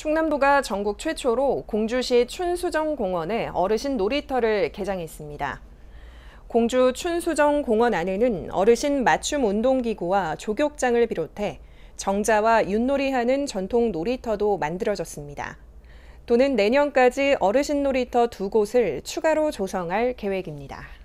충남도가 전국 최초로 공주시 춘수정공원에 어르신 놀이터를 개장했습니다. 공주 춘수정공원 안에는 어르신 맞춤 운동기구와 조격장을 비롯해 정자와 윷놀이하는 전통 놀이터도 만들어졌습니다. 도는 내년까지 어르신 놀이터 두 곳을 추가로 조성할 계획입니다.